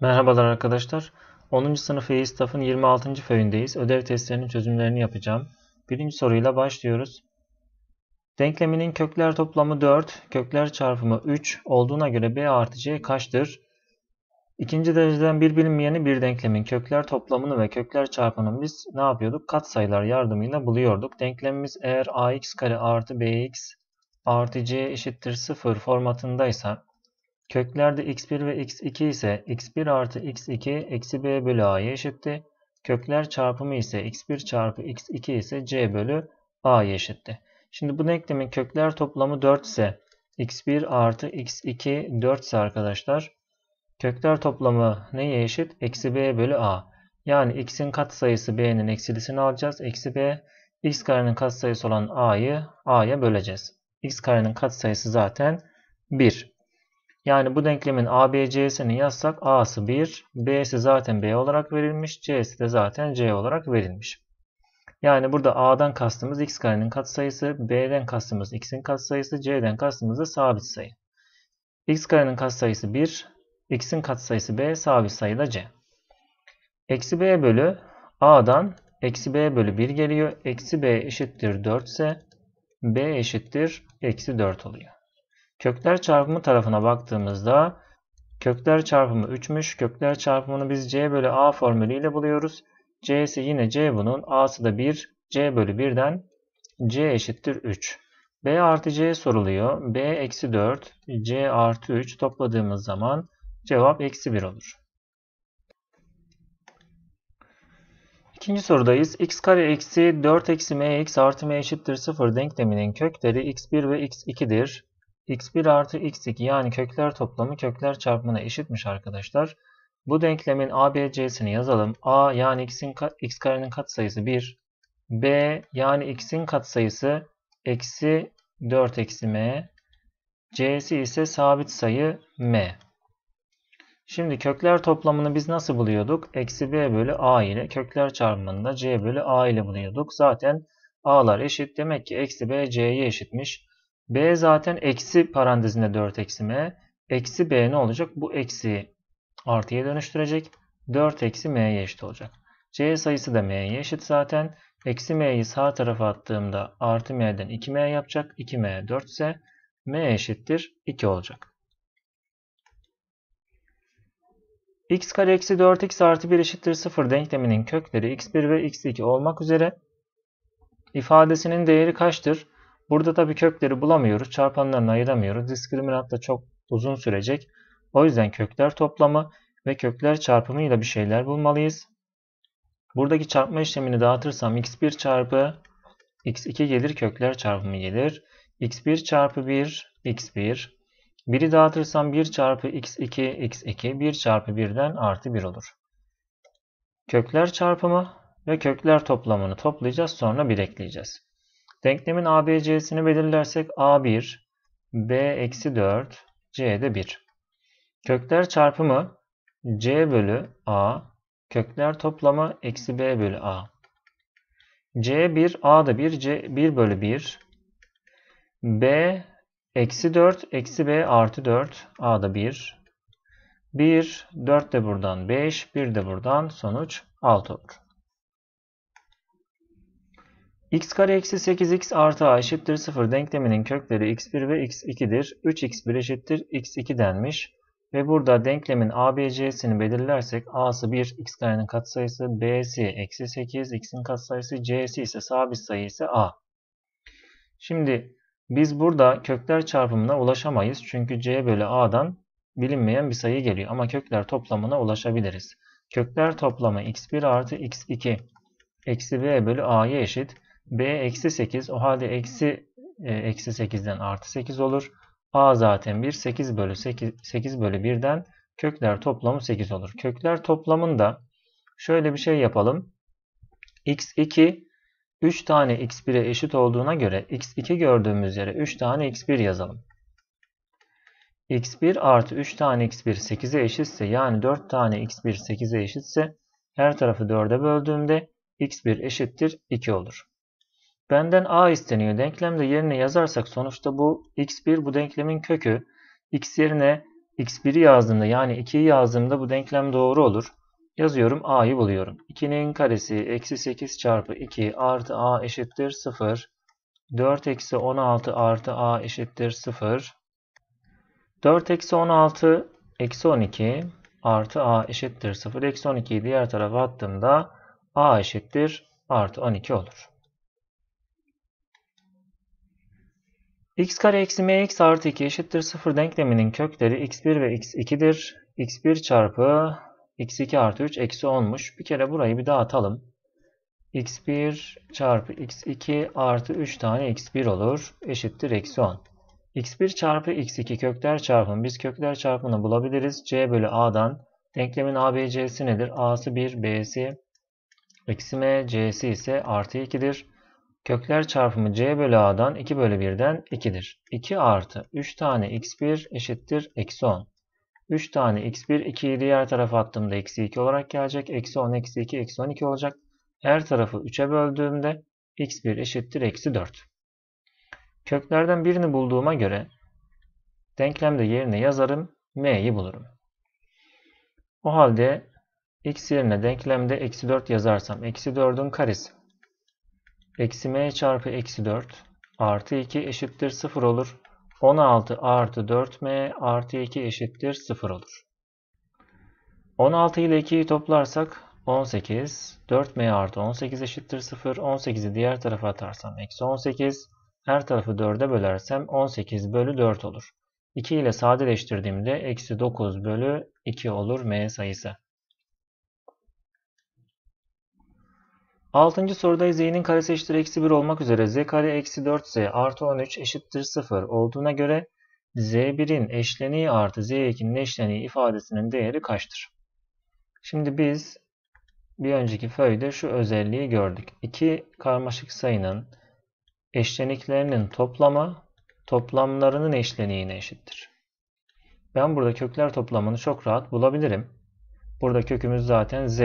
Merhabalar arkadaşlar. 10. sınıf EYİ Staff'ın 26. föyündeyiz. Ödev testlerinin çözümlerini yapacağım. Birinci soruyla başlıyoruz. Denkleminin kökler toplamı 4, kökler çarpımı 3 olduğuna göre B artı C kaçtır? İkinci dereceden bir bilinmeyeni bir denklemin kökler toplamını ve kökler çarpımını biz ne yapıyorduk? Katsayılar yardımıyla buluyorduk. Denklemimiz eğer ax kare artı bx artı c eşittir 0 formatındaysa Köklerde x1 ve x2 ise x1 artı x2 eksi b bölü a'ya eşitti. Kökler çarpımı ise x1 çarpı x2 ise c bölü a'ya eşitti. Şimdi bu denklemin kökler toplamı 4 ise x1 artı x2 4 ise arkadaşlar kökler toplamı neye eşit? Eksi b bölü a. Yani x'in katsayısı b'nin eksilisini alacağız. Eksi b x karenin katsayısı olan a'yı a'ya böleceğiz. x karenin katsayısı zaten 1. Yani bu denklemin ABC'sini yazsak A'sı 1, B'si zaten B olarak verilmiş, C'si de zaten C olarak verilmiş. Yani burada A'dan kastımız x karenin katsayısı, B'den kastımız x'in katsayısı, C'den kastımız da sabit sayı. x karenin katsayısı 1, x'in katsayısı B, sabit sayı da C. Eksi B bölü A'dan eksi B bölü 1 geliyor. Eksi B eşittir 4 ise B eşittir eksi 4 oluyor. Kökler çarpımı tarafına baktığımızda kökler çarpımı 3'müş. Kökler çarpımını biz c bölü a formülüyle buluyoruz. c'si yine c bunun. a'sı da 1. c bölü 1'den c eşittir 3. b artı c soruluyor. b eksi 4. c artı 3 topladığımız zaman cevap eksi 1 olur. İkinci sorudayız. x kare eksi 4 eksi mx artı m eşittir 0 denkleminin kökleri x1 ve x2'dir x1 artı x2 yani kökler toplamı kökler çarpımına eşitmiş arkadaşlar. Bu denklemin ABC'sini yazalım. A yani x'in x karenin katsayısı 1. B yani x'in katsayısı eksi 4 eksi m. C'si ise sabit sayı m. Şimdi kökler toplamını biz nasıl buluyorduk? Eksi b bölü a ile kökler çarpımında c bölü a ile buluyorduk. Zaten a'lar eşit. Demek ki eksi b c'ye eşitmiş. B zaten eksi parantezinde 4 eksi M. Eksi B ne olacak? Bu eksi artıya dönüştürecek. 4 eksi M'ye eşit olacak. C sayısı da M'ye eşit zaten. Eksi M'yi sağ tarafa attığımda artı M'den 2M yapacak. 2M 4 ise M eşittir 2 olacak. x kare eksi 4x artı 1 eşittir 0 denkleminin kökleri x1 ve x2 olmak üzere ifadesinin değeri kaçtır? Burada tabii kökleri bulamıyoruz. Çarpanlarını ayıramıyoruz. Diskriminant da çok uzun sürecek. O yüzden kökler toplamı ve kökler çarpımıyla bir şeyler bulmalıyız. Buradaki çarpma işlemini dağıtırsam x1 çarpı x2 gelir kökler çarpımı gelir. x1 çarpı 1 x1. 1'i dağıtırsam 1 çarpı x2 x2 1 çarpı 1'den artı 1 olur. Kökler çarpımı ve kökler toplamını toplayacağız sonra 1 ekleyeceğiz. Denklemin ABC'sini belirlersek A1, B-4, C de 1. Kökler çarpımı C bölü A, kökler toplamı eksi B bölü A. C1, A da 1, C1 bölü 1. B eksi 4, eksi B artı 4, A da 1. 1, 4 de buradan 5, 1 de buradan sonuç 6 olur x kare eksi 8x artı a eşittir 0 denkleminin kökleri x1 ve x2'dir. 3x1 eşittir x2 denmiş. Ve burada denklemin ABC'sini belirlersek A'sı 1, x karenin katsayısı, B'si eksi 8, x'in katsayısı, C'si ise sabit sayı ise A. Şimdi biz burada kökler çarpımına ulaşamayız. Çünkü C bölü A'dan bilinmeyen bir sayı geliyor. Ama kökler toplamına ulaşabiliriz. Kökler toplamı x1 artı x2 eksi b bölü a'ya eşit. B eksi 8. O halde eksi e, eksi 8'den artı 8 olur. A zaten 1. 8 bölü 8, 8 bölü 1'den kökler toplamı 8 olur. Kökler toplamında şöyle bir şey yapalım. x2 3 tane x1'e eşit olduğuna göre x2 gördüğümüz yere 3 tane x1 yazalım. x1 artı 3 tane x1 8'e eşitse yani 4 tane x1 8'e eşitse her tarafı 4'e böldüğümde x1 eşittir 2 olur. Benden a isteniyor. Denklemde yerine yazarsak sonuçta bu x1 bu denklemin kökü. x yerine x1'i yazdığımda yani 2'yi yazdığımda bu denklem doğru olur. Yazıyorum a'yı buluyorum. 2'nin karesi eksi 8 çarpı 2 artı a eşittir 0. 4 eksi 16 artı a eşittir 0. 4 eksi 16 eksi 12 artı a eşittir 0. Eksi 12'yi diğer tarafa attığımda a eşittir artı 12 olur. x kare eksi mx artı 2 eşittir 0 denkleminin kökleri x1 ve x2'dir. x1 çarpı x2 artı 3 eksi 10'muş. Bir kere burayı bir dağıtalım. x1 çarpı x2 artı 3 tane x1 olur. Eşittir eksi 10. x1 çarpı x2 kökler çarpımı. Biz kökler çarpımını bulabiliriz. c bölü a'dan. Denklemin abc'si nedir? a'sı 1, b'si eksi m, c'si ise artı 2'dir. Kökler çarpımı c bölü a'dan 2 bölü 1'den 2'dir. 2 artı 3 tane x1 eşittir eksi 10. 3 tane x1 2'yi diğer tarafa attığımda eksi 2 olarak gelecek. Eksi 10 eksi 2 eksi 12 olacak. Her tarafı 3'e böldüğümde x1 eşittir eksi 4. Köklerden birini bulduğuma göre denklemde yerine yazarım. m'yi bulurum. O halde x yerine denklemde eksi 4 yazarsam eksi 4'ün karesi Eksi m çarpı eksi 4 artı 2 eşittir 0 olur. 16 artı 4m artı 2 eşittir 0 olur. 16 ile 2'yi toplarsak 18, 4m artı 18 eşittir 0, 18'i diğer tarafa atarsam eksi 18, her tarafı 4'e bölersem 18 bölü 4 olur. 2 ile sadeleştirdiğimde eksi 9 bölü 2 olur m sayısı. 6. soruda z'nin karesi eşittir eksi 1 olmak üzere z kare eksi 4z artı 13 eşittir 0 olduğuna göre z1'in eşleniği artı z2'nin eşleniği ifadesinin değeri kaçtır? Şimdi biz bir önceki föyde şu özelliği gördük. İki karmaşık sayının eşleniklerinin toplamı toplamlarının eşleniğine eşittir. Ben burada kökler toplamını çok rahat bulabilirim. Burada kökümüz zaten z.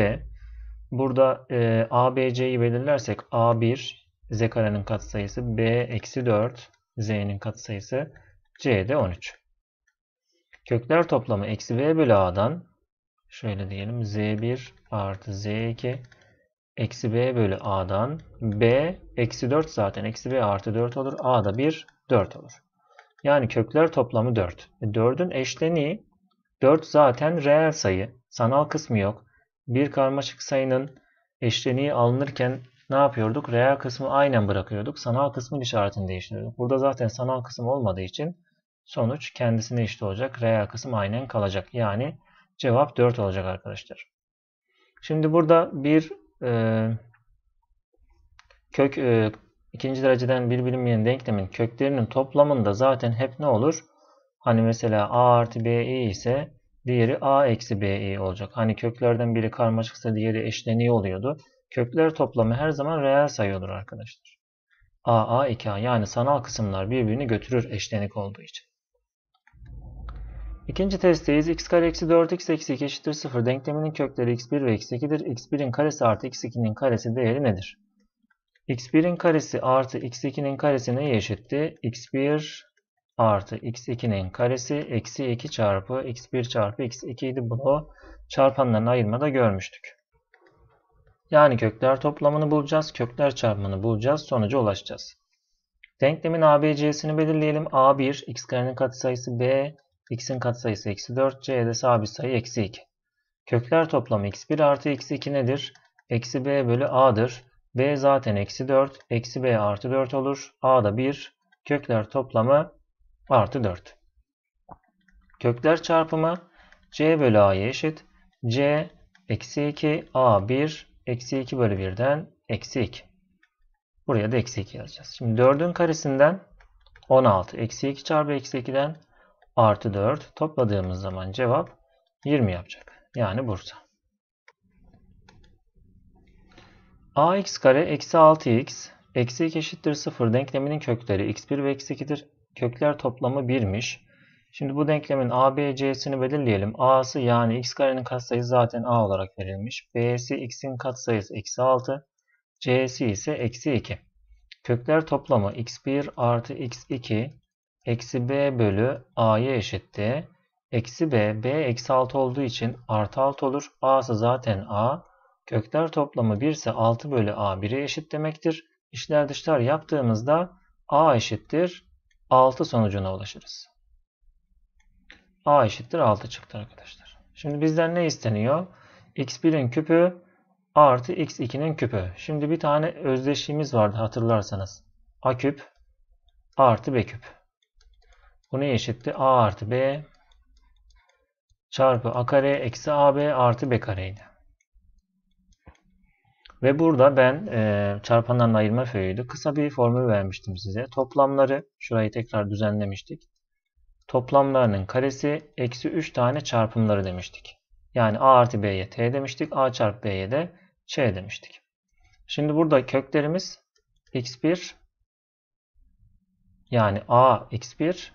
Burada e, ABC'yi belirlersek A1 Z karenin katsayısı B eksi 4 Z'nin katsayısı C de 13. Kökler toplamı eksi B bölü A'dan şöyle diyelim Z1 artı Z2 eksi B bölü A'dan B eksi 4 zaten eksi B artı 4 olur. A da 1 4 olur. Yani kökler toplamı 4. 4'ün eşleniği 4 zaten reel sayı. Sanal kısmı yok bir karmaşık sayının eşleniği alınırken ne yapıyorduk? Reel kısmı aynen bırakıyorduk. Sanal kısmın işaretini değiştiriyorduk. Burada zaten sanal kısım olmadığı için sonuç kendisine eşit olacak. Reel kısım aynen kalacak. Yani cevap 4 olacak arkadaşlar. Şimdi burada bir e, kök e, ikinci dereceden bir bilinmeyen denklemin köklerinin toplamında zaten hep ne olur? Hani mesela a artı b i e ise Diğeri a eksi bi e olacak. Hani köklerden biri karmaşıksa diğeri eşleniyor oluyordu. Kökler toplamı her zaman reel sayıyordur arkadaşlar. a a 2a yani sanal kısımlar birbirini götürür eşlenik olduğu için. İkinci testteyiz. x kare eksi 4 x eksi 2 eşittir 0 denkleminin kökleri x1 ve x2'dir. x1'in karesi artı x2'nin karesi değeri nedir? x1'in karesi artı x2'nin karesi neye eşitti? x1 artı x2'nin karesi eksi 2 çarpı x1 çarpı x2 idi. Bunu çarpanların ayırmada görmüştük. Yani kökler toplamını bulacağız. Kökler çarpımını bulacağız. Sonuca ulaşacağız. Denklemin ABC'sini belirleyelim. A1 x karenin katsayısı B x'in katsayısı eksi 4 c'de sabit sayı eksi 2. Kökler toplamı x1 artı x2 nedir? Eksi b bölü a'dır. b zaten eksi 4. Eksi b artı 4 olur. a da 1. Kökler toplamı artı 4. Kökler çarpımı c bölü a'ya eşit. c eksi 2 a1 eksi 2 bölü 1'den eksi 2. Buraya da eksi 2 yazacağız. Şimdi 4'ün karesinden 16 eksi 2 çarpı eksi 2'den artı 4 topladığımız zaman cevap 20 yapacak. Yani Bursa. ax kare eksi 6x eksi 2 eşittir 0 denkleminin kökleri x1 ve x2'dir kökler toplamı 1'miş. Şimdi bu denklemin a, b, c'sini belirleyelim. A'sı yani x karenin katsayısı zaten A olarak verilmiş. B'si x'in katsayısı eksi 6. C'si ise eksi 2. Kökler toplamı x1 artı x2 eksi b bölü a'ya eşitti. Eksi b, b eksi 6 olduğu için artı 6 olur. A'sı zaten a. Kökler toplamı 1 ise 6 bölü a 1'e eşit demektir. İşler dışlar yaptığımızda a eşittir 6 sonucuna ulaşırız. A eşittir 6 çıktı arkadaşlar. Şimdi bizden ne isteniyor? x1'in küpü artı x2'nin küpü. Şimdi bir tane özdeşliğimiz vardı hatırlarsanız. a küp artı b küp. Bu ne eşitti? a artı b çarpı a kare eksi ab artı b kareydi. Ve burada ben e, çarpanlarla ayırma föyüydü. Kısa bir formül vermiştim size. Toplamları, şurayı tekrar düzenlemiştik. Toplamlarının karesi eksi 3 tane çarpımları demiştik. Yani a artı b'ye t demiştik. a çarpı b'ye de ç demiştik. Şimdi burada köklerimiz x1 yani a x1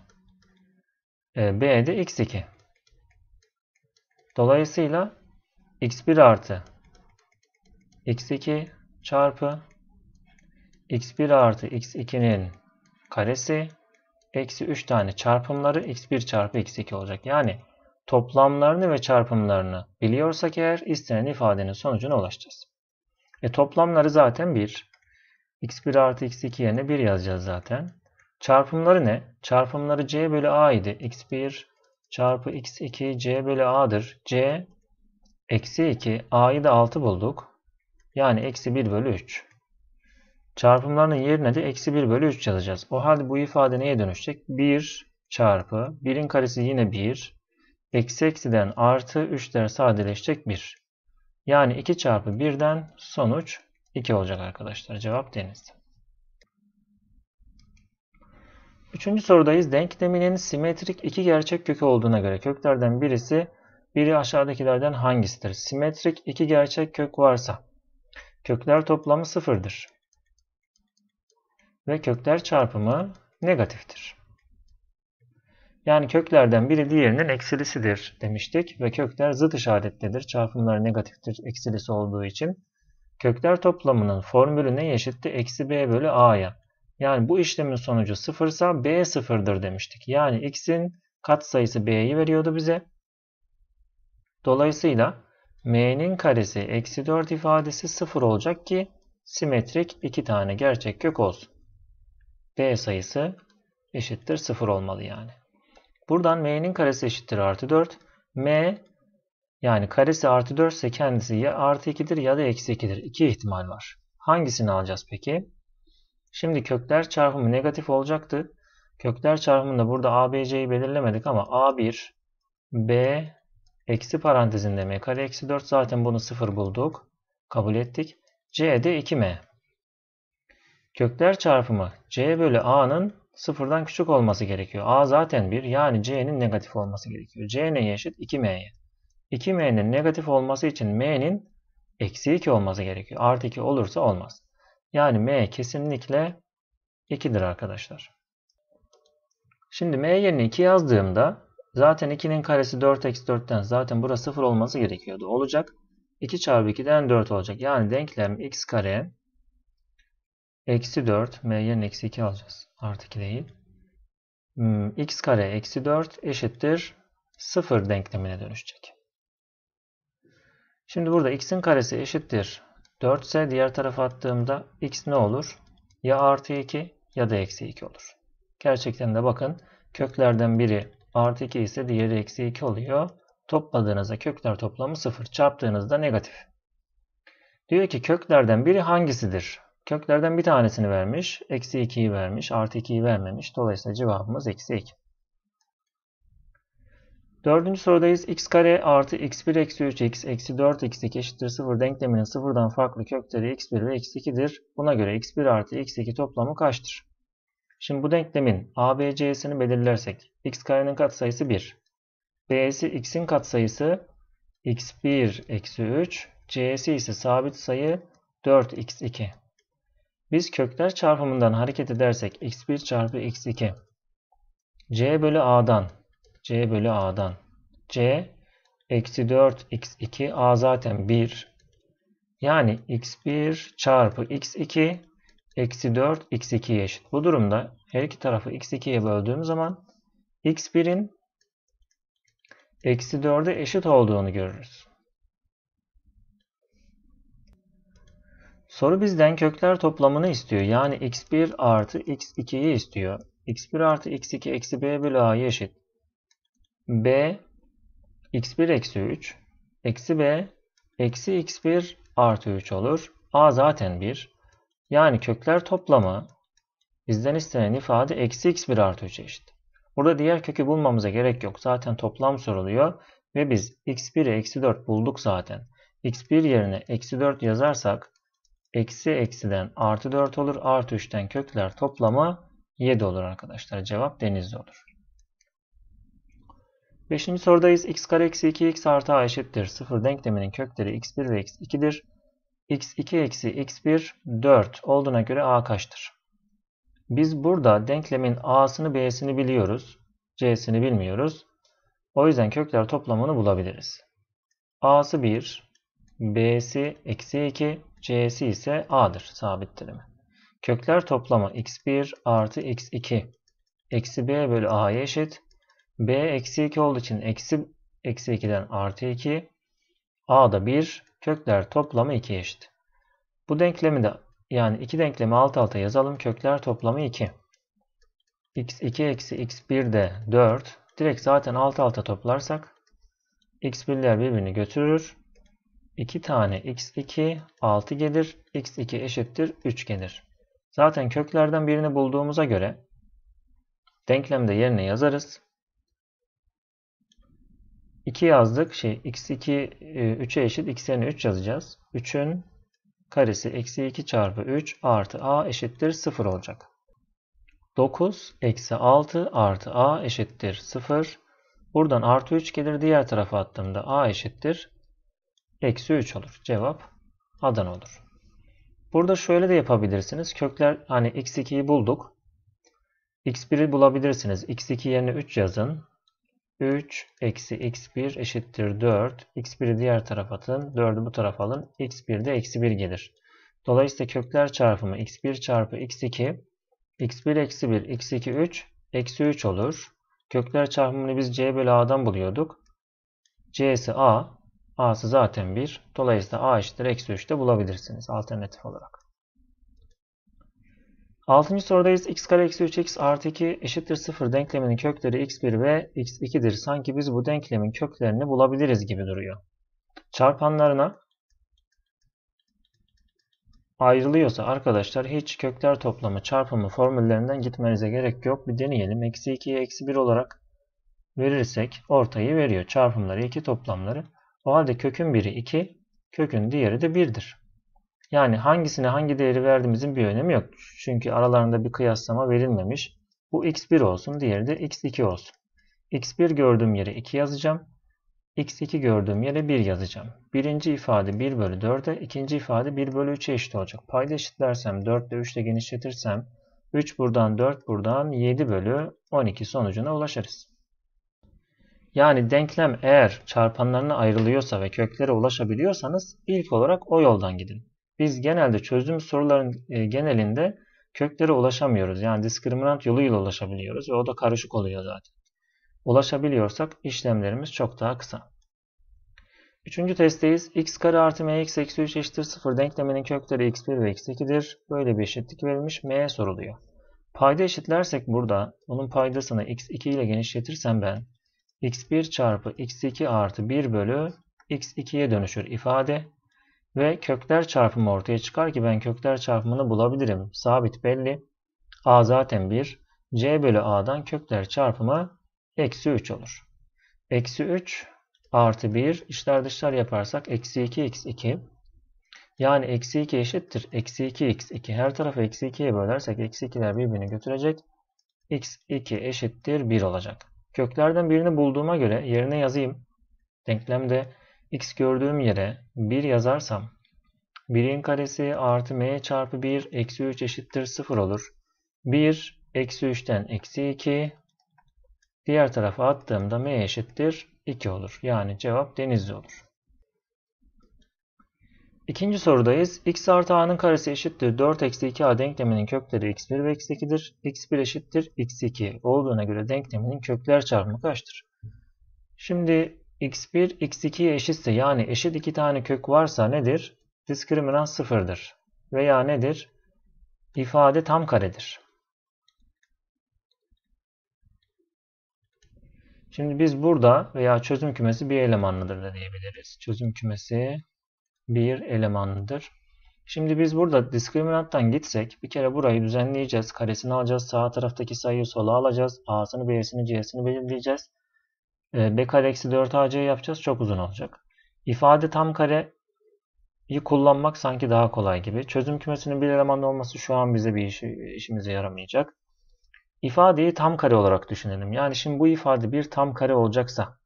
e, b de x2. Dolayısıyla x1 artı x 2 çarpı x1 artı x2'nin karesi eksi 3 tane çarpımları x1 çarpı x2 olacak. Yani toplamlarını ve çarpımlarını biliyorsak eğer istenen ifadenin sonucuna ulaşacağız. E toplamları zaten 1. x1 artı x2 yerine 1 yazacağız zaten. Çarpımları ne? Çarpımları c bölü a idi. x1 çarpı x2 c bölü a'dır. c eksi 2 a'yı da 6 bulduk. Yani eksi 1 bölü 3. Çarpımlarının yerine de eksi 1 bölü 3 yazacağız. O halde bu ifade neye dönüşecek? 1 çarpı 1'in karesi yine 1. Eksi eksiden artı 3'ler sadeleşecek 1. Yani 2 çarpı 1'den sonuç 2 olacak arkadaşlar. Cevap deniz. Üçüncü sorudayız. Denkleminin simetrik iki gerçek kökü olduğuna göre köklerden birisi biri aşağıdakilerden hangisidir? Simetrik iki gerçek kök varsa Kökler toplamı sıfırdır. Ve kökler çarpımı negatiftir. Yani köklerden biri diğerinin eksilisidir demiştik ve kökler zıt işaretlidir. Çarpımlar negatiftir eksilisi olduğu için. Kökler toplamının formülü ne eşitti? Eksi b bölü a'ya. Yani bu işlemin sonucu sıfırsa b sıfırdır demiştik. Yani x'in katsayısı b'yi veriyordu bize. Dolayısıyla m'nin karesi eksi 4 ifadesi 0 olacak ki simetrik iki tane gerçek kök olsun. b sayısı eşittir 0 olmalı yani. Buradan m'nin karesi eşittir artı 4. m yani karesi artı 4 ise kendisi ya artı 2'dir ya da eksi 2'dir. İki ihtimal var. Hangisini alacağız peki? Şimdi kökler çarpımı negatif olacaktı. Kökler çarpımında burada ABC'yi belirlemedik ama A1, B, Eksi parantezinde m kare eksi 4. Zaten bunu 0 bulduk. Kabul ettik. c de 2m. Kökler çarpımı c bölü a'nın sıfırdan küçük olması gerekiyor. a zaten 1 yani c'nin negatif olması gerekiyor. c neye eşit? 2m'ye. 2m'nin negatif olması için m'nin eksi 2 olması gerekiyor. Artı 2 olursa olmaz. Yani m kesinlikle 2'dir arkadaşlar. Şimdi m yerine 2 yazdığımda Zaten 2'nin karesi 4 eksi 4'ten zaten burası 0 olması gerekiyordu. Olacak. 2 çarpı 2'den 4 olacak. Yani denklem x kare eksi 4 m eksi 2 alacağız. Artık değil. Hmm, x kare eksi 4 eşittir 0 denklemine dönüşecek. Şimdi burada x'in karesi eşittir 4 ise diğer tarafa attığımda x ne olur? Ya artı 2 ya da eksi 2 olur. Gerçekten de bakın köklerden biri artı 2 ise diğeri eksi 2 oluyor. Topladığınızda kökler toplamı 0. Çarptığınızda negatif. Diyor ki köklerden biri hangisidir? Köklerden bir tanesini vermiş. Eksi 2'yi vermiş. Artı 2'yi vermemiş. Dolayısıyla cevabımız eksi 2. Dördüncü sorudayız. x kare artı x1 eksi 3x eksi 4x2 eşittir 0 denkleminin sıfırdan farklı kökleri x1 ve x2'dir. Buna göre x1 artı x2 toplamı kaçtır? Şimdi bu denklemin ABC'sini belirlersek x karenin katsayısı 1. B'si x'in katsayısı x1 eksi 3. C'si ise sabit sayı 4x2. Biz kökler çarpımından hareket edersek x1 çarpı x2. C bölü A'dan. C bölü A'dan. C eksi 4x2. A zaten 1. Yani x1 çarpı x2 eksi 4 x2'ye eşit. Bu durumda her iki tarafı x2'ye böldüğüm zaman x1'in eksi 4'e eşit olduğunu görürüz. Soru bizden kökler toplamını istiyor. Yani x1 artı x2'yi istiyor. x1 artı x2 eksi b bölü a'ya eşit. b x1 eksi 3 eksi b eksi x1 artı 3 olur. a zaten 1. Yani kökler toplama bizden istenen ifade eksi x bir artı 3 eşit. Burada diğer kökü bulmamıza gerek yok. Zaten toplam soruluyor ve biz x1'e eksi 4 bulduk zaten. x1 yerine eksi 4 yazarsak eksi eksiden artı 4 olur. Artı 3'ten kökler toplama 7 olur arkadaşlar. Cevap denizli olur. Beşinci sorudayız. x kare eksi 2x artı a eşittir. Sıfır denkleminin kökleri x1 ve x2'dir x2 eksi x1 4 olduğuna göre a kaçtır? Biz burada denklemin a'sını b'sini biliyoruz. c'sini bilmiyoruz. O yüzden kökler toplamını bulabiliriz. a'sı 1, b'si eksi 2, c'si ise a'dır sabit dilimi. Kökler toplamı x1 artı x2 eksi b bölü a'ya eşit. b eksi 2 olduğu için eksi, eksi 2'den artı 2. a da 1 Kökler toplamı 2 eşit. Bu denklemi de yani iki denklemi alt alta yazalım. Kökler toplamı 2. x2 eksi x1 de 4. Direkt zaten alt alta toplarsak x1'ler birbirini götürür. 2 tane x2 6 gelir. x2 eşittir 3 gelir. Zaten köklerden birini bulduğumuza göre denklemde yerine yazarız. 2 yazdık. Şey x2 3'e eşit x yerine 3 yazacağız. 3'ün karesi eksi 2 çarpı 3 artı a eşittir 0 olacak. 9 eksi 6 artı a eşittir 0. Buradan artı 3 gelir diğer tarafa attığımda a eşittir. Eksi 3 olur. Cevap Adana olur. Burada şöyle de yapabilirsiniz. Kökler hani x2'yi bulduk. x1'i bulabilirsiniz. x2 yerine 3 yazın. 3 eksi x1 eşittir 4. x1'i diğer tarafa atın. 4'ü bu tarafa alın. x 1 de eksi 1 gelir. Dolayısıyla kökler çarpımı x1 çarpı x2 x1 eksi 1 x2 3 eksi 3 olur. Kökler çarpımını biz c bölü a'dan buluyorduk. c'si a. a'sı zaten 1. Dolayısıyla a eşittir eksi 3 de bulabilirsiniz alternatif olarak. 6. sorudayız. x kare eksi 3x artı 2 eşittir 0 denkleminin kökleri x1 ve x2'dir. Sanki biz bu denklemin köklerini bulabiliriz gibi duruyor. Çarpanlarına ayrılıyorsa arkadaşlar hiç kökler toplamı çarpımı formüllerinden gitmenize gerek yok. Bir deneyelim. Eksi 2'ye eksi 1 olarak verirsek ortayı veriyor. Çarpımları 2 toplamları. O halde kökün biri 2 kökün diğeri de 1'dir. Yani hangisine hangi değeri verdiğimizin bir önemi yok. Çünkü aralarında bir kıyaslama verilmemiş. Bu x1 olsun, diğeri de x2 olsun. x1 gördüğüm yere 2 yazacağım. x2 gördüğüm yere 1 yazacağım. Birinci ifade 1 bölü 4'e, ikinci ifade 1 bölü 3'e eşit olacak. Payda eşitlersem 4 ile 3 ile genişletirsem 3 buradan 4 buradan 7 bölü 12 sonucuna ulaşırız. Yani denklem eğer çarpanlarına ayrılıyorsa ve köklere ulaşabiliyorsanız ilk olarak o yoldan gidin biz genelde çözdüğümüz soruların e, genelinde köklere ulaşamıyoruz. Yani diskriminant yoluyla ulaşabiliyoruz ve o da karışık oluyor zaten. Ulaşabiliyorsak işlemlerimiz çok daha kısa. Üçüncü testteyiz. x kare artı mx eksi 3 eşittir 0 denkleminin kökleri x1 ve x2'dir. Böyle bir eşitlik verilmiş. m'ye soruluyor. Payda eşitlersek burada onun paydasını x2 ile genişletirsem ben x1 çarpı x2 artı 1 bölü x2'ye dönüşür ifade ve kökler çarpımı ortaya çıkar ki ben kökler çarpımını bulabilirim. Sabit belli. A zaten 1. C bölü A'dan kökler çarpımı eksi 3 olur. Eksi 3 artı 1 işler dışlar yaparsak eksi 2 x 2. Yani eksi 2 eşittir. Eksi 2 x 2. Her tarafı eksi 2'ye bölersek eksi 2'ler birbirini götürecek. x 2 eşittir 1 olacak. Köklerden birini bulduğuma göre yerine yazayım. Denklemde x gördüğüm yere 1 yazarsam 1'in karesi artı m çarpı 1 eksi 3 eşittir 0 olur. 1 eksi 3'ten eksi 2 diğer tarafa attığımda m eşittir 2 olur. Yani cevap denizli olur. İkinci sorudayız. x artı a'nın karesi eşittir 4 eksi 2a denkleminin kökleri x1 ve x2'dir. x1 eşittir x2 olduğuna göre denkleminin kökler çarpımı kaçtır? Şimdi x1 x2'ye eşitse yani eşit iki tane kök varsa nedir? Diskriminant sıfırdır. Veya nedir? İfade tam karedir. Şimdi biz burada veya çözüm kümesi bir elemanlıdır da diyebiliriz. Çözüm kümesi bir elemanlıdır. Şimdi biz burada diskriminanttan gitsek bir kere burayı düzenleyeceğiz. Karesini alacağız. Sağ taraftaki sayıyı sola alacağız. A'sını, B'sini, C'sini belirleyeceğiz. Ee, B kare eksi 4ac yapacağız. Çok uzun olacak. İfade tam kareyi kullanmak sanki daha kolay gibi. Çözüm kümesinin bir elemanda olması şu an bize bir işi, işimize yaramayacak. İfadeyi tam kare olarak düşünelim. Yani şimdi bu ifade bir tam kare olacaksa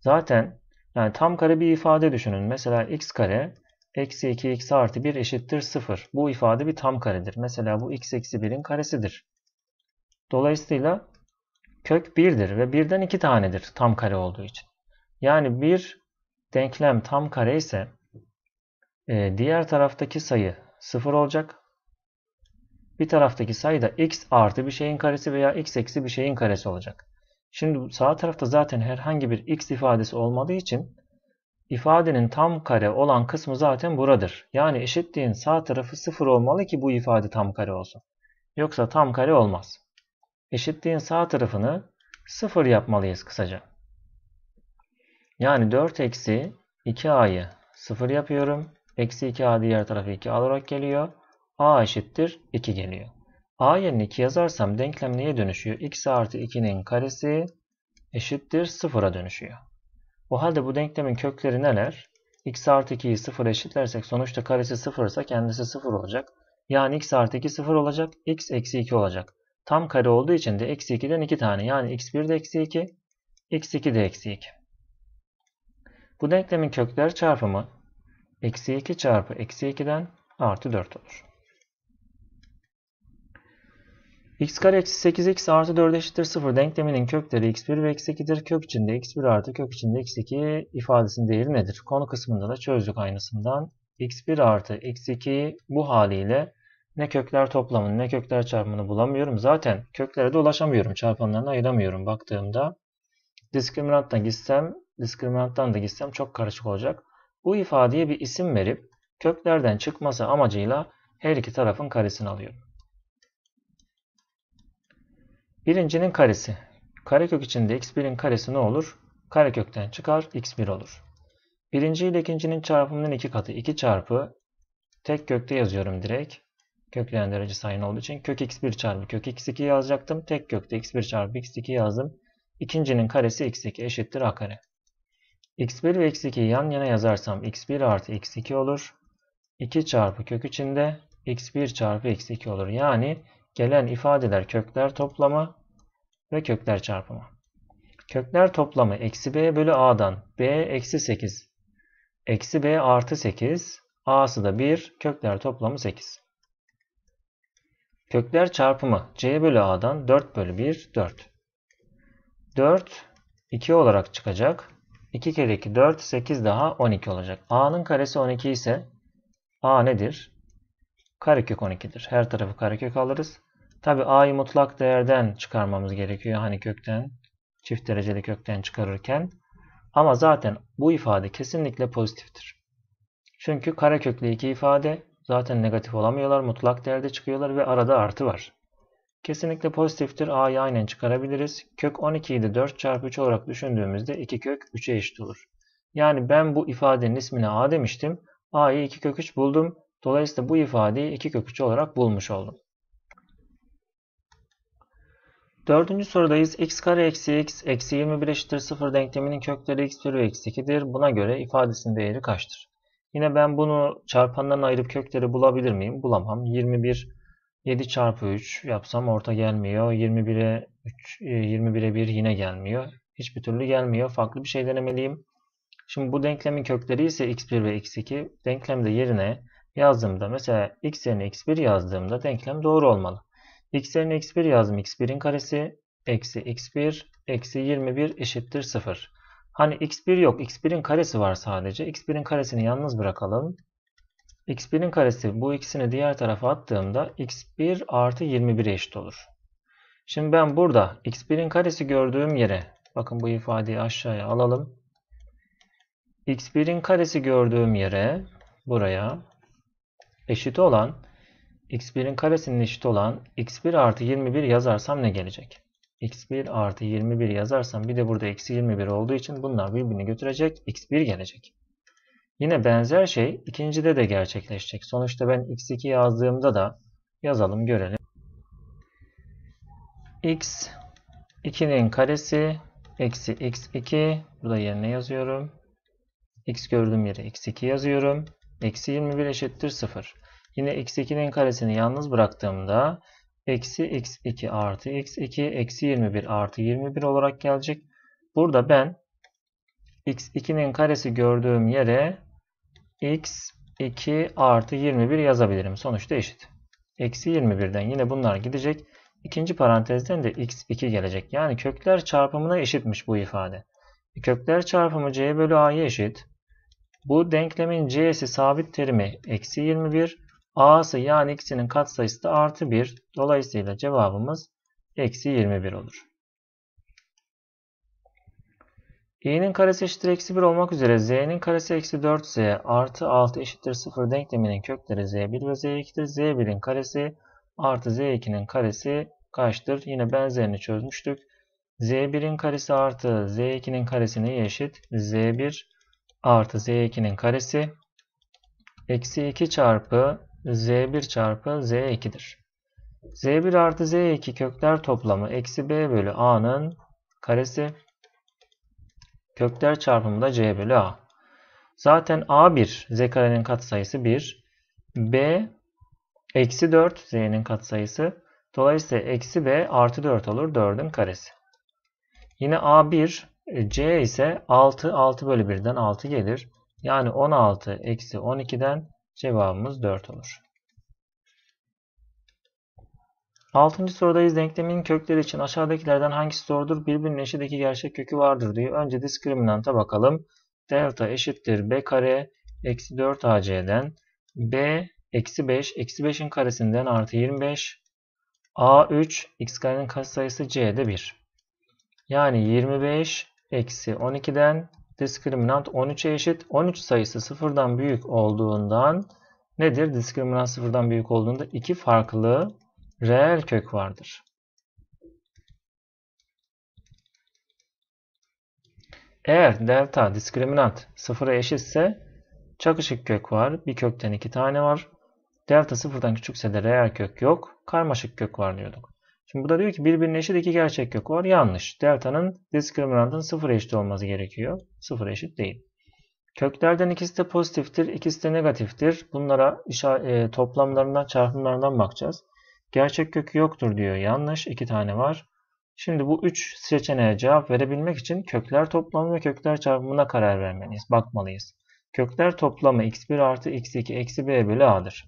zaten yani tam kare bir ifade düşünün. Mesela x kare eksi 2x artı 1 eşittir 0. Bu ifade bir tam karedir. Mesela bu x eksi 1'in karesidir. Dolayısıyla kök 1'dir ve 1'den 2 tanedir tam kare olduğu için. Yani bir denklem tam kare ise e, diğer taraftaki sayı 0 olacak. Bir taraftaki sayı da x artı bir şeyin karesi veya x eksi bir şeyin karesi olacak. Şimdi sağ tarafta zaten herhangi bir x ifadesi olmadığı için ifadenin tam kare olan kısmı zaten buradır. Yani eşitliğin sağ tarafı 0 olmalı ki bu ifade tam kare olsun. Yoksa tam kare olmaz eşitliğin sağ tarafını 0 yapmalıyız kısaca. Yani 4 eksi 2a'yı 0 yapıyorum. Eksi 2a diğer tarafı 2 olarak geliyor. a eşittir 2 geliyor. a yerine 2 yazarsam denklem neye dönüşüyor? x artı 2'nin karesi eşittir 0'a dönüşüyor. O halde bu denklemin kökleri neler? x artı 2'yi 0 eşitlersek sonuçta karesi 0 ise kendisi 0 olacak. Yani x artı 2 0 olacak. x eksi 2 olacak. Tam kare olduğu için de eksi 2'den 2 tane. Yani x1 de eksi 2, x2 de eksi 2. Bu denklemin kökler çarpımı eksi 2 çarpı eksi 2'den artı 4 olur. x kare eksi 8x artı 4 eşittir 0 denkleminin kökleri x1 ve x2'dir. Kök içinde x1 artı kök içinde x2 ifadesinin değeri nedir? Konu kısmında da çözdük aynısından. x1 artı x2 bu haliyle ne kökler toplamını ne kökler çarpımını bulamıyorum. Zaten köklere de ulaşamıyorum. Çarpanlarını ayıramıyorum baktığımda. diskriminanttan gitsem, diskriminanttan da gitsem çok karışık olacak. Bu ifadeye bir isim verip köklerden çıkması amacıyla her iki tarafın karesini alıyorum. Birincinin karesi. Karekök içinde x1'in karesi ne olur? Karekökten çıkar x1 olur. Birinci ile ikincinin çarpımının iki katı 2 çarpı tek kökte yazıyorum direkt. Kökleyen derece sayın olduğu için kök x1 çarpı kök x2 yazacaktım. Tek kökte x1 çarpı x2 yazdım. İkincinin karesi x2 eşittir a kare. x1 ve x2'yi yan yana yazarsam x1 artı x2 olur. 2 çarpı kök içinde x1 çarpı x2 olur. Yani gelen ifadeler kökler toplama ve kökler çarpımı. Kökler toplamı eksi b bölü a'dan b eksi 8. Eksi b artı 8. a'sı da 1. Kökler toplamı 8. Kökler çarpımı c bölü a'dan 4 bölü 1 4. 4 2 olarak çıkacak. 2 kere 2 4 8 daha 12 olacak. a'nın karesi 12 ise a nedir? Karekök 12'dir. Her tarafı karekök alırız. Tabi a'yı mutlak değerden çıkarmamız gerekiyor. Hani kökten çift dereceli kökten çıkarırken. Ama zaten bu ifade kesinlikle pozitiftir. Çünkü kareköklü iki ifade Zaten negatif olamıyorlar, mutlak değerde çıkıyorlar ve arada artı var. Kesinlikle pozitiftir. A'yı aynen çıkarabiliriz. Kök 12'yi de 4 çarpı 3 olarak düşündüğümüzde 2 kök 3'e eşit olur. Yani ben bu ifadenin ismine A demiştim. A'yı 2 kök 3 buldum. Dolayısıyla bu ifadeyi 2 kök 3 olarak bulmuş oldum. Dördüncü sorudayız. x kare eksi x eksi 21 eşittir 0 denkleminin kökleri x1 ve x2'dir. Buna göre ifadesinin değeri kaçtır? Yine ben bunu çarpandan ayırıp kökleri bulabilir miyim? Bulamam. 21 7 çarpı 3 yapsam orta gelmiyor. 21'e 3 21'e 1 yine gelmiyor. Hiçbir türlü gelmiyor. Farklı bir şey denemeliyim. Şimdi bu denklemin kökleri ise x1 ve x2. Denklemde yerine yazdığımda mesela x yerine x1 yazdığımda denklem doğru olmalı. x yerine x1 yazdım. x1'in karesi eksi x1 eksi 21 eşittir 0. Hani x1 yok. x1'in karesi var sadece. x1'in karesini yalnız bırakalım. x1'in karesi bu ikisini diğer tarafa attığımda x1 artı 21 eşit olur. Şimdi ben burada x1'in karesi gördüğüm yere bakın bu ifadeyi aşağıya alalım. x1'in karesi gördüğüm yere buraya eşit olan x1'in karesinin eşit olan x1 artı 21 yazarsam ne gelecek? x1 artı 21 yazarsam bir de burada eksi 21 olduğu için bunlar birbirini götürecek. x1 gelecek. Yine benzer şey ikincide de gerçekleşecek. Sonuçta ben x2 yazdığımda da yazalım görelim. x 2'nin karesi eksi x2 burada yerine yazıyorum. x gördüğüm yere x2 yazıyorum. Eksi 21 eşittir 0. Yine x2'nin karesini yalnız bıraktığımda eksi x2 artı x2 eksi 21 artı 21 olarak gelecek. Burada ben x2'nin karesi gördüğüm yere x2 artı 21 yazabilirim. Sonuçta eşit. Eksi 21'den yine bunlar gidecek. İkinci parantezden de x2 gelecek. Yani kökler çarpımına eşitmiş bu ifade. Kökler çarpımı c bölü a'ya eşit. Bu denklemin c'si sabit terimi eksi 21. A'sı yani ikisinin katsayısı da artı 1. Dolayısıyla cevabımız eksi 21 olur. Y'nin karesi eşittir eksi 1 olmak üzere z'nin karesi eksi 4z artı 6 eşittir 0 denkleminin kökleri z1 ve z2'dir. z1'in karesi artı z2'nin karesi kaçtır? Yine benzerini çözmüştük. z1'in karesi artı z2'nin karesi neye eşit? z1 artı z2'nin karesi eksi 2 çarpı z1 çarpı z2'dir. z1 artı z2 kökler toplamı eksi b bölü a'nın karesi kökler çarpımı da c bölü a. Zaten a1 z karenin katsayısı 1. b eksi 4 z'nin katsayısı. Dolayısıyla eksi b artı 4 olur 4'ün karesi. Yine a1 c ise 6 6 bölü 1'den 6 gelir. Yani 16 eksi 12'den Cevabımız 4 olur. 6. sorudayız. Denklemin kökleri için aşağıdakilerden hangisi doğrudur? Birbirinin eşideki gerçek kökü vardır diyor. Önce diskriminanta bakalım. Delta eşittir b kare eksi 4 ac'den b eksi 5 eksi 5'in karesinden artı 25 a3 x karenin katsayısı c'de 1. Yani 25 eksi 12'den diskriminant 13'e eşit. 13 sayısı sıfırdan büyük olduğundan nedir? Diskriminant sıfırdan büyük olduğunda iki farklı reel kök vardır. Eğer delta diskriminant sıfıra eşitse çakışık kök var. Bir kökten iki tane var. Delta sıfırdan küçükse de reel kök yok. Karmaşık kök var diyorduk. Şimdi burada diyor ki birbirine eşit iki gerçek kök var. Yanlış. Delta'nın diskriminantın sıfır eşit olması gerekiyor. Sıfır eşit değil. Köklerden ikisi de pozitiftir, ikisi de negatiftir. Bunlara e, toplamlarından, çarpımlarından bakacağız. Gerçek kökü yoktur diyor. Yanlış. iki tane var. Şimdi bu üç seçeneğe cevap verebilmek için kökler toplamı ve kökler çarpımına karar vermeliyiz. Bakmalıyız. Kökler toplamı x1 artı x2 eksi b bölü a'dır.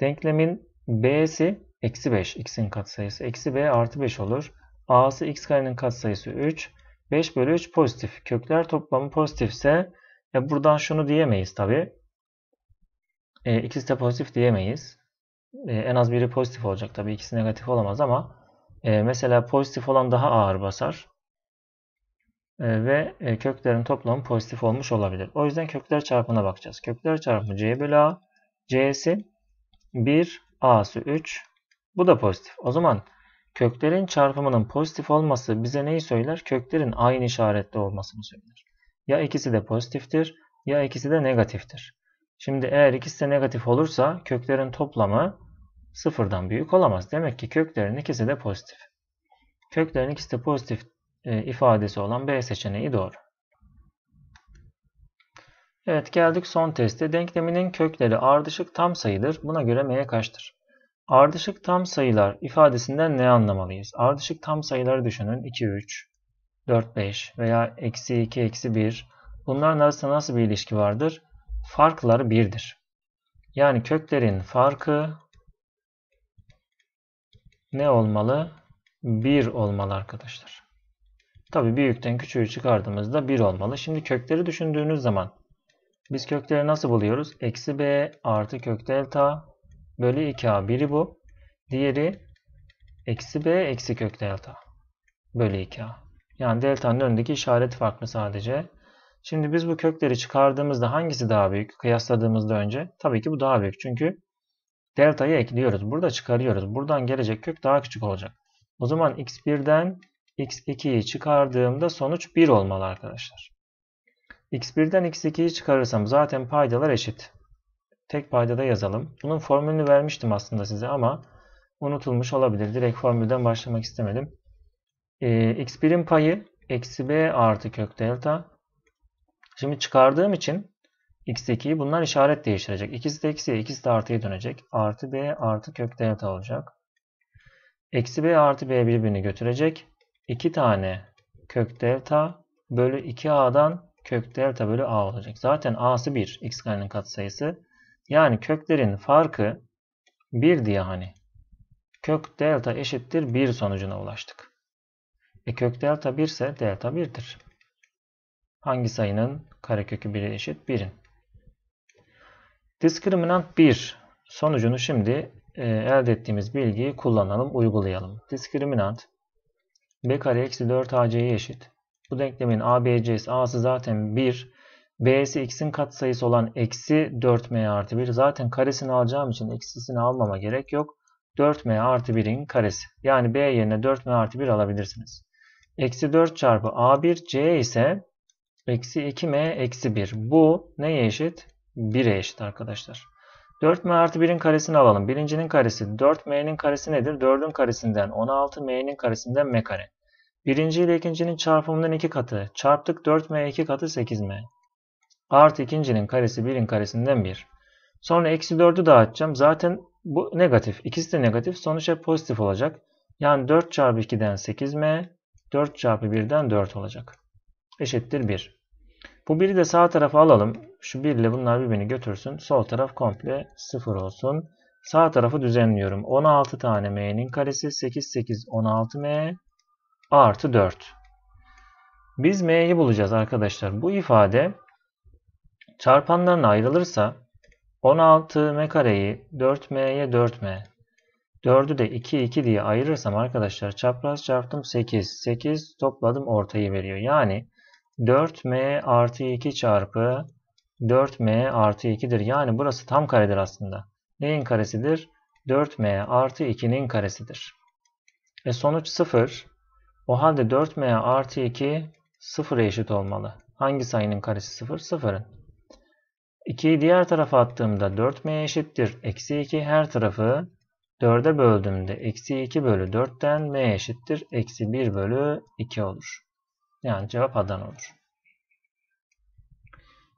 Denklemin b'si Eksi 5 x'in katsayısı eksi b artı 5 olur. a'sı x karenin katsayısı 3. 5 bölü 3 pozitif. Kökler toplamı pozitifse e buradan şunu diyemeyiz tabi. E, ikisi de pozitif diyemeyiz. E, en az biri pozitif olacak tabi. İkisi negatif olamaz ama e, mesela pozitif olan daha ağır basar. E, ve e, köklerin toplamı pozitif olmuş olabilir. O yüzden kökler çarpımına bakacağız. Kökler çarpımı c bölü a. c'si 1, a'sı 3, bu da pozitif. O zaman köklerin çarpımının pozitif olması bize neyi söyler? Köklerin aynı işaretli olmasını söyler. Ya ikisi de pozitiftir ya ikisi de negatiftir. Şimdi eğer ikisi de negatif olursa köklerin toplamı sıfırdan büyük olamaz. Demek ki köklerin ikisi de pozitif. Köklerin ikisi de pozitif e, ifadesi olan B seçeneği doğru. Evet geldik son teste. Denkleminin kökleri ardışık tam sayıdır. Buna göre m'ye kaçtır? Ardışık tam sayılar ifadesinden ne anlamalıyız? Ardışık tam sayıları düşünün. 2, 3, 4, 5 veya eksi 2, eksi 1. Bunların arasında nasıl bir ilişki vardır? Farkları 1'dir. Yani köklerin farkı ne olmalı? 1 olmalı arkadaşlar. Tabi büyükten küçüğü çıkardığımızda 1 olmalı. Şimdi kökleri düşündüğünüz zaman biz kökleri nasıl buluyoruz? Eksi b artı kök delta bölü 2a. Biri bu. Diğeri eksi b eksi kök delta bölü 2a. Yani deltanın önündeki işaret farklı sadece. Şimdi biz bu kökleri çıkardığımızda hangisi daha büyük? Kıyasladığımızda önce. Tabii ki bu daha büyük. Çünkü deltayı ekliyoruz. Burada çıkarıyoruz. Buradan gelecek kök daha küçük olacak. O zaman x1'den x2'yi çıkardığımda sonuç 1 olmalı arkadaşlar. x1'den x2'yi çıkarırsam zaten paydalar eşit tek paydada yazalım. Bunun formülünü vermiştim aslında size ama unutulmuş olabilir. Direkt formülden başlamak istemedim. Ee, x birim payı eksi b artı kök delta. Şimdi çıkardığım için x2'yi bunlar işaret değiştirecek. İkisi de eksiye, ikisi de artıya dönecek. Artı b artı kök delta olacak. Eksi b artı b birbirini götürecek. 2 tane kök delta bölü 2a'dan kök delta bölü a olacak. Zaten a'sı 1 x karenin katsayısı. Yani köklerin farkı 1 diye hani kök delta eşittir 1 sonucuna ulaştık. E kök delta 1 ise delta 1'dir. Hangi sayının karekökü 1'e eşit? 1'in. Diskriminant 1 sonucunu şimdi e, elde ettiğimiz bilgiyi kullanalım, uygulayalım. Diskriminant b kare eksi 4 ac'ye eşit. Bu denklemin abc'si a'sı zaten 1. B'si x'in katsayısı olan eksi 4m artı 1. Zaten karesini alacağım için eksisini almama gerek yok. 4m artı 1'in karesi. Yani b yerine 4m artı 1 alabilirsiniz. Eksi 4 çarpı a1 c ise eksi 2m eksi 1. Bu neye eşit? 1'e eşit arkadaşlar. 4m artı 1'in karesini alalım. Birincinin karesi 4m'nin karesi nedir? 4'ün karesinden 16m'nin karesinden m kare. Birinci ile ikincinin çarpımının 2 katı. Çarptık 4m 2 katı 8m. Artı ikincinin karesi 1'in karesinden 1. Sonra eksi 4'ü dağıtacağım. Zaten bu negatif. İkisi de negatif. Sonuç hep şey pozitif olacak. Yani 4 çarpı 2'den 8m, 4 çarpı 1'den 4 olacak. Eşittir 1. Bu 1'i de sağ tarafa alalım. Şu 1 ile bunlar birbirini götürsün. Sol taraf komple 0 olsun. Sağ tarafı düzenliyorum. 16 tane m'nin karesi 8, 8, 16m artı 4. Biz m'yi bulacağız arkadaşlar. Bu ifade çarpanlarına ayrılırsa 16m kareyi 4m'ye 4m 4'ü de 2 2 diye ayırırsam arkadaşlar çapraz çarptım 8 8 topladım ortayı veriyor. Yani 4m artı 2 çarpı 4m artı 2'dir. Yani burası tam karedir aslında. Neyin karesidir? 4m artı 2'nin karesidir. E sonuç 0. O halde 4m artı 2 0'a eşit olmalı. Hangi sayının karesi 0? 0'ın. 2'yi diğer tarafa attığımda 4m eşittir. Eksi 2 her tarafı 4'e böldüğümde eksi 2 bölü 4'ten m eşittir. Eksi 1 bölü 2 olur. Yani cevap Adana olur.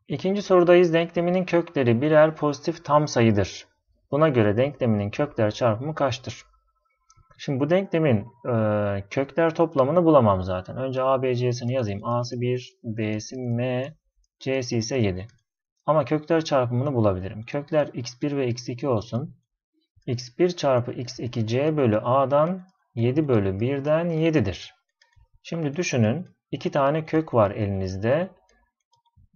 İkinci sorudayız. Denkleminin kökleri birer pozitif tam sayıdır. Buna göre denkleminin kökler çarpımı kaçtır? Şimdi bu denklemin e, kökler toplamını bulamam zaten. Önce ABC'sini yazayım. A'sı 1, B'si M, C'si ise 7. Ama kökler çarpımını bulabilirim. Kökler x1 ve x2 olsun. x1 çarpı x2c bölü a'dan 7 bölü 1'den 7'dir. Şimdi düşünün iki tane kök var elinizde.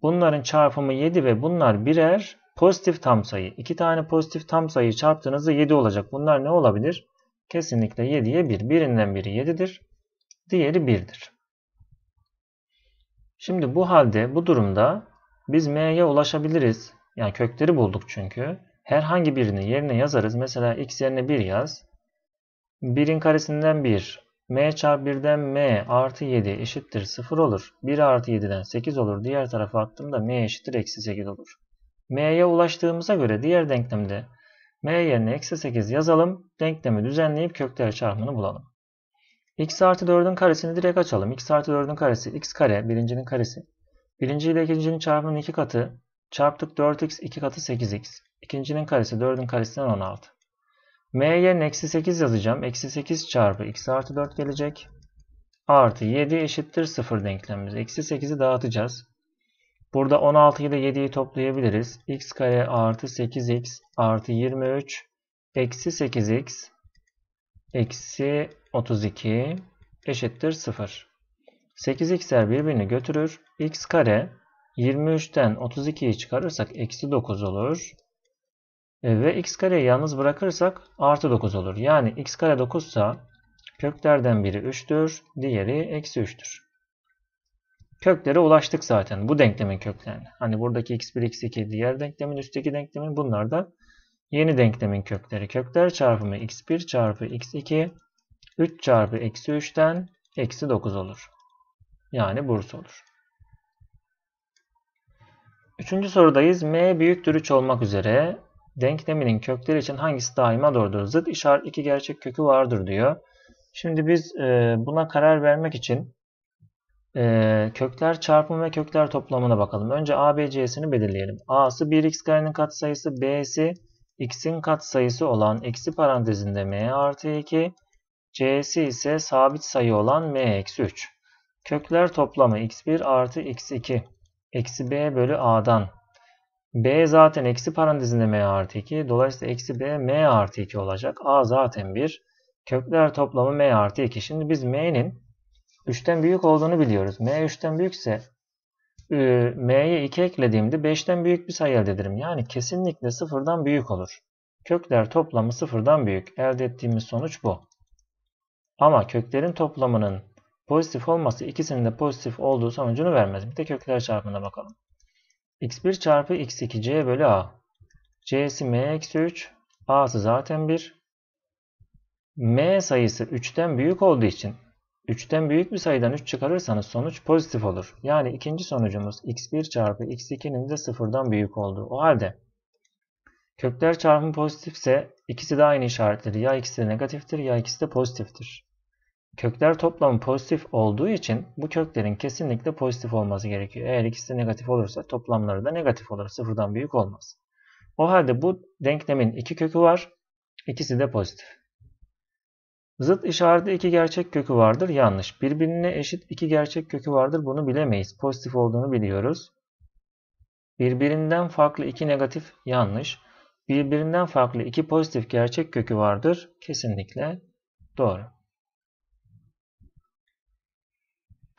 Bunların çarpımı 7 ve bunlar birer pozitif tam sayı. İki tane pozitif tam sayı çarptığınızda 7 olacak. Bunlar ne olabilir? Kesinlikle 7'ye 1. Birinden biri 7'dir. Diğeri 1'dir. Şimdi bu halde bu durumda biz m'ye ulaşabiliriz. Yani kökleri bulduk çünkü. Herhangi birini yerine yazarız. Mesela x yerine 1 yaz. 1'in karesinden 1. m çarpı 1'den m artı 7 eşittir 0 olur. 1 artı 7'den 8 olur. Diğer tarafa attığımda m eşittir eksi 8 olur. m'ye ulaştığımıza göre diğer denklemde m yerine eksi 8 yazalım. Denklemi düzenleyip kökler çarpımını bulalım. x artı 4'ün karesini direkt açalım. x artı 4'ün karesi x kare birincinin karesi Birinci ile ikincinin çarpımının iki katı çarptık 4x iki katı 8x. İkincinin karesi 4'ün karesinden 16. m'ye yerine eksi 8 yazacağım. Eksi 8 çarpı x artı 4 gelecek. Artı 7 eşittir 0 denklemimiz. Eksi 8'i dağıtacağız. Burada 16 ile 7'yi toplayabiliriz. x kare artı 8x artı 23 eksi 8x eksi 32 eşittir 0. 8x'ler birbirini götürür. x kare 23'ten 32'yi çıkarırsak eksi 9 olur. E, ve x kareyi yalnız bırakırsak artı 9 olur. Yani x kare 9 ise köklerden biri 3'tür. Diğeri eksi 3'tür. Köklere ulaştık zaten. Bu denklemin köklerine. Hani buradaki x1, x2 diğer denklemin üstteki denklemin bunlar da yeni denklemin kökleri. Kökler çarpımı x1 çarpı x2 3 çarpı eksi 3'ten eksi 9 olur. Yani Bursa olur. Üçüncü sorudayız. M büyüktür 3 olmak üzere denkleminin kökleri için hangisi daima doğrudur? Zıt işaret iki gerçek kökü vardır diyor. Şimdi biz e, buna karar vermek için e, kökler çarpımı ve kökler toplamına bakalım. Önce a, b, c'sini belirleyelim. A'sı 1x karenin katsayısı, B'si x'in katsayısı olan eksi parantezinde m artı 2, c'si ise sabit sayı olan m eksi 3. Kökler toplamı x1 artı x2 eksi b bölü a'dan. b zaten eksi parantezinde m artı 2. Dolayısıyla eksi b m artı 2 olacak. a zaten 1. Kökler toplamı m artı 2. Şimdi biz m'nin 3'ten büyük olduğunu biliyoruz. m 3'ten büyükse ıı, m'ye 2 eklediğimde 5'ten büyük bir sayı elde ederim. Yani kesinlikle 0'dan büyük olur. Kökler toplamı 0'dan büyük. Elde ettiğimiz sonuç bu. Ama köklerin toplamının Pozitif olması ikisinin de pozitif olduğu sonucunu vermez. Bir de kökler çarpımına bakalım. x1 çarpı x2 c bölü a. c'si m eksi 3. a'sı zaten 1. m sayısı 3'ten büyük olduğu için 3'ten büyük bir sayıdan 3 çıkarırsanız sonuç pozitif olur. Yani ikinci sonucumuz x1 çarpı x2'nin de 0'dan büyük olduğu. O halde kökler çarpımı pozitifse ikisi de aynı işaretleri. Ya ikisi de negatiftir ya ikisi de pozitiftir kökler toplamı pozitif olduğu için bu köklerin kesinlikle pozitif olması gerekiyor. Eğer ikisi negatif olursa toplamları da negatif olur. Sıfırdan büyük olmaz. O halde bu denklemin iki kökü var. İkisi de pozitif. Zıt işareti iki gerçek kökü vardır. Yanlış. Birbirine eşit iki gerçek kökü vardır. Bunu bilemeyiz. Pozitif olduğunu biliyoruz. Birbirinden farklı iki negatif yanlış. Birbirinden farklı iki pozitif gerçek kökü vardır. Kesinlikle doğru.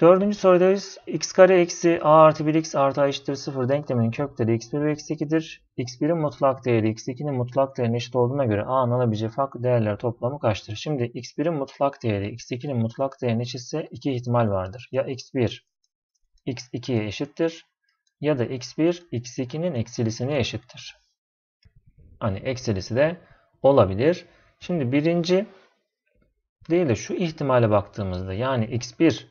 Dördüncü sorudayız. x kare eksi a artı 1x artı a eşittir 0 denkleminin kökleri x1 ve x2'dir. x1'in mutlak değeri x2'nin mutlak değerine eşit olduğuna göre a'nın alabileceği farklı değerler toplamı kaçtır? Şimdi x1'in mutlak değeri x2'nin mutlak değerine eşitse iki ihtimal vardır. Ya x1 x2'ye eşittir ya da x1 x2'nin eksilisine eşittir. Hani eksilisi de olabilir. Şimdi birinci değil de şu ihtimale baktığımızda yani x1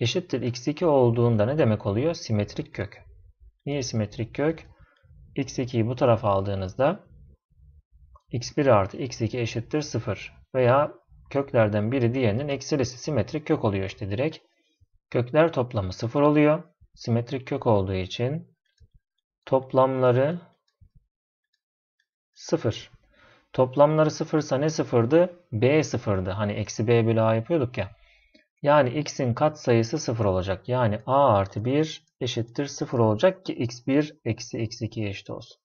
eşittir x2 olduğunda ne demek oluyor? Simetrik kök. Niye simetrik kök? x2'yi bu tarafa aldığınızda x1 artı x2 eşittir 0 veya köklerden biri diğerinin eksilisi simetrik kök oluyor işte direkt. Kökler toplamı 0 oluyor. Simetrik kök olduğu için toplamları 0. Toplamları 0 ise ne 0'dı? B 0'dı. Hani eksi B bölü A yapıyorduk ya. Yani x'in katsayısı 0 olacak. Yani a artı 1 eşittir 0 olacak ki x1 eksi x2 eşit olsun.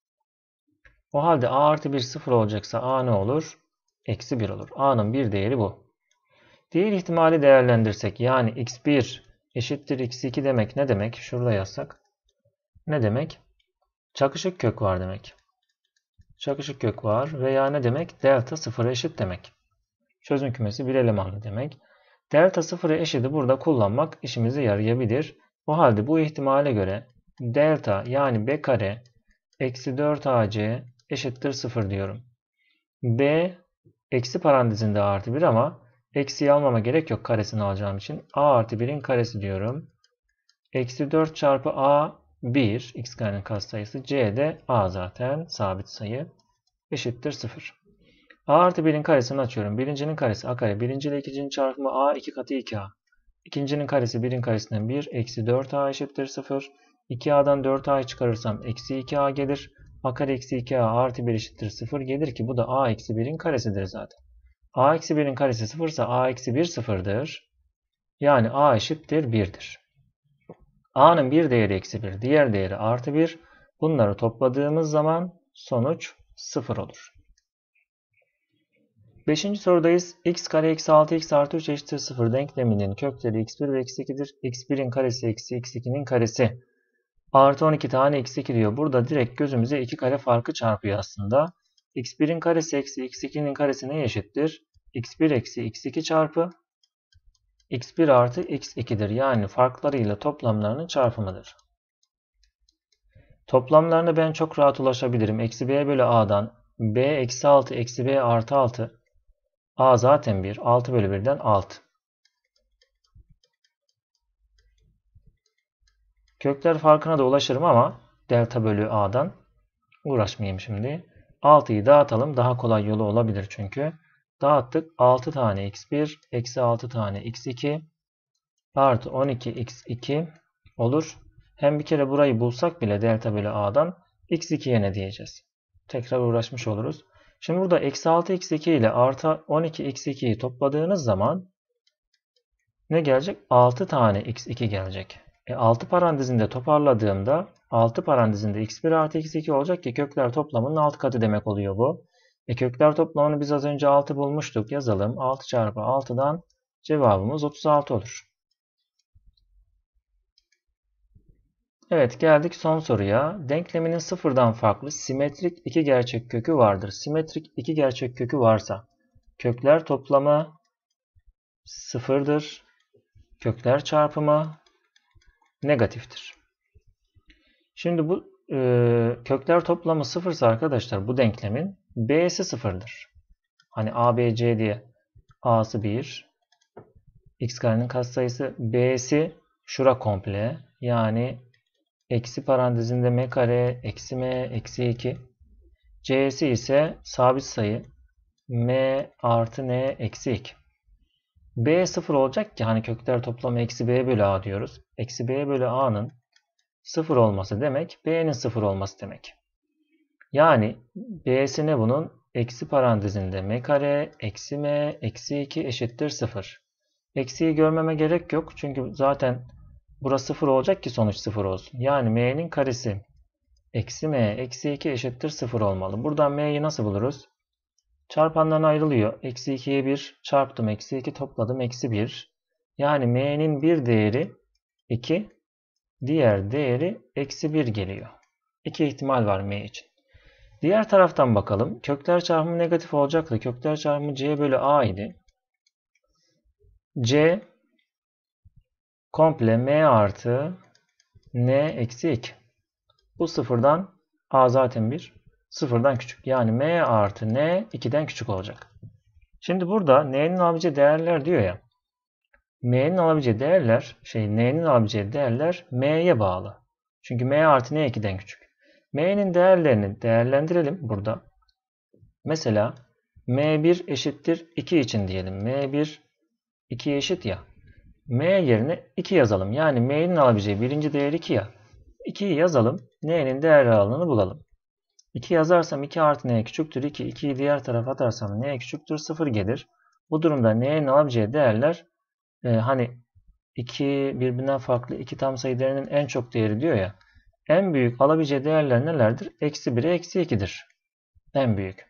O halde a artı 1 0 olacaksa a ne olur? Eksi 1 olur. a'nın bir değeri bu. Diğer ihtimali değerlendirsek yani x1 eşittir x2 demek ne demek? Şurada yazsak. Ne demek? Çakışık kök var demek. Çakışık kök var veya ne demek? Delta 0 eşit demek. Çözüm kümesi bir elemanlı demek. Delta sıfırı eşidi burada kullanmak işimize yarayabilir. O halde bu ihtimale göre delta yani b kare eksi 4ac eşittir 0 diyorum. b eksi parantezinde artı 1 ama eksiyi almama gerek yok karesini alacağım için. a artı 1'in karesi diyorum. Eksi 4 çarpı a 1 x karenin katsayısı c de a zaten sabit sayı eşittir 0. A artı 1'in karesini açıyorum. Birincinin karesi A kare. Birinci ile ikincinin çarpımı A iki katı 2A. İkincinin karesi 1'in karesinden 1 eksi 4A eşittir 0. 2A'dan 4A çıkarırsam eksi 2A gelir. A kare eksi 2A artı 1 eşittir 0 gelir ki bu da A eksi 1'in karesidir zaten. A eksi 1'in karesi 0 ise A eksi 1 sıfırdır. Yani A eşittir 1'dir. A'nın bir değeri eksi 1, diğer değeri artı 1. Bunları topladığımız zaman sonuç 0 olur. Beşinci sorudayız. x kare eksi 6 x artı 3 eşittir 0 denkleminin kökleri x1 ve x2'dir. x1'in karesi eksi x2'nin karesi. Artı 12 tane x2 diyor. Burada direkt gözümüze iki kare farkı çarpıyor aslında. x1'in karesi eksi x2'nin karesi neye eşittir? x1 eksi x2 çarpı x1 artı x2'dir. Yani farklarıyla toplamlarının çarpımıdır. Toplamlarına ben çok rahat ulaşabilirim. Eksi b bölü a'dan b eksi 6 eksi b artı 6 A zaten 1. 6 bölü 1'den 6. Kökler farkına da ulaşırım ama delta bölü a'dan uğraşmayayım şimdi. 6'yı dağıtalım. Daha kolay yolu olabilir çünkü. Dağıttık. 6 tane x1 eksi 6 tane x2 artı 12 x2 olur. Hem bir kere burayı bulsak bile delta bölü a'dan x2'ye ne diyeceğiz. Tekrar uğraşmış oluruz. Şimdi burada eksi 6 eksi 2 ile artı 12 eksi 2'yi topladığınız zaman ne gelecek? 6 tane x 2 gelecek. E 6 parantezinde toparladığımda 6 parantezinde x1 artı x2 olacak ki kökler toplamının alt katı demek oluyor bu. E kökler toplamını biz az önce 6 bulmuştuk. Yazalım. 6 çarpı 6'dan cevabımız 36 olur. Evet geldik son soruya. Denkleminin sıfırdan farklı simetrik iki gerçek kökü vardır. Simetrik iki gerçek kökü varsa kökler toplamı sıfırdır. Kökler çarpımı negatiftir. Şimdi bu e, kökler toplamı sıfırsa arkadaşlar bu denklemin b'si sıfırdır. Hani a, b, c diye a'sı 1 x karenin katsayısı b'si şura komple yani eksi parantezinde m kare eksi m eksi 2. c'si ise sabit sayı m artı n eksi 2. b sıfır olacak ki hani kökler toplamı eksi b bölü a diyoruz. Eksi b bölü a'nın sıfır olması demek b'nin sıfır olması demek. Yani b'si ne bunun? Eksi parantezinde m kare eksi m eksi 2 eşittir 0. Eksiyi görmeme gerek yok çünkü zaten Burası 0 olacak ki sonuç 0 olsun. Yani m'nin karesi eksi m eksi 2 eşittir 0 olmalı. Buradan m'yi nasıl buluruz? Çarpandan ayrılıyor. Eksi 2'ye 1 çarptım. Eksi 2 topladım. Eksi 1. Yani m'nin bir değeri 2. Diğer değeri eksi 1 geliyor. İki ihtimal var m için. Diğer taraftan bakalım. Kökler çarpımı negatif olacaktı. Kökler çarpımı c bölü a idi. c komple m artı n eksi 2. Bu sıfırdan a zaten 1. Sıfırdan küçük. Yani m artı n 2'den küçük olacak. Şimdi burada n'nin alabileceği değerler diyor ya. m'nin alabileceği değerler, şey n'nin alabileceği değerler m'ye bağlı. Çünkü m artı n 2'den küçük. m'nin değerlerini değerlendirelim burada. Mesela m1 eşittir 2 için diyelim. m1 2 eşit ya m yerine 2 yazalım. Yani m'nin alabileceği birinci değer 2 ya. 2'yi yazalım. n'nin değer aralığını bulalım. 2 yazarsam 2 artı n küçüktür 2. 2'yi diğer tarafa atarsam n küçüktür 0 gelir. Bu durumda n'nin alabileceği değerler e, hani 2 birbirinden farklı 2 tam sayı değerinin en çok değeri diyor ya. En büyük alabileceği değerler nelerdir? Eksi 1'e eksi 2'dir. En büyük.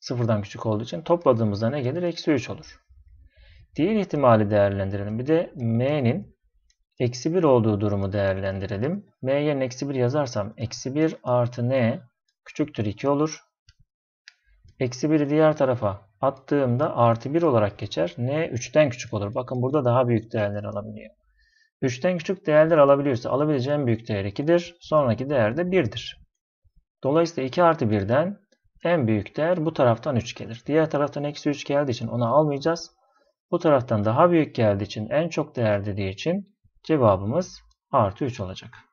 Sıfırdan küçük olduğu için topladığımızda ne gelir? Eksi 3 olur. Diğer ihtimali değerlendirelim. Bir de m'nin eksi 1 olduğu durumu değerlendirelim. m yerine eksi 1 yazarsam eksi 1 artı n küçüktür 2 olur. Eksi 1'i diğer tarafa attığımda artı 1 olarak geçer. n 3'ten küçük olur. Bakın burada daha büyük değerler alabiliyor. 3'ten küçük değerler alabiliyorsa alabileceğim büyük değer 2'dir. Sonraki değer de 1'dir. Dolayısıyla 2 artı 1'den en büyük değer bu taraftan 3 gelir. Diğer taraftan eksi 3 geldiği için onu almayacağız bu taraftan daha büyük geldiği için en çok değer dediği için cevabımız artı 3 olacak.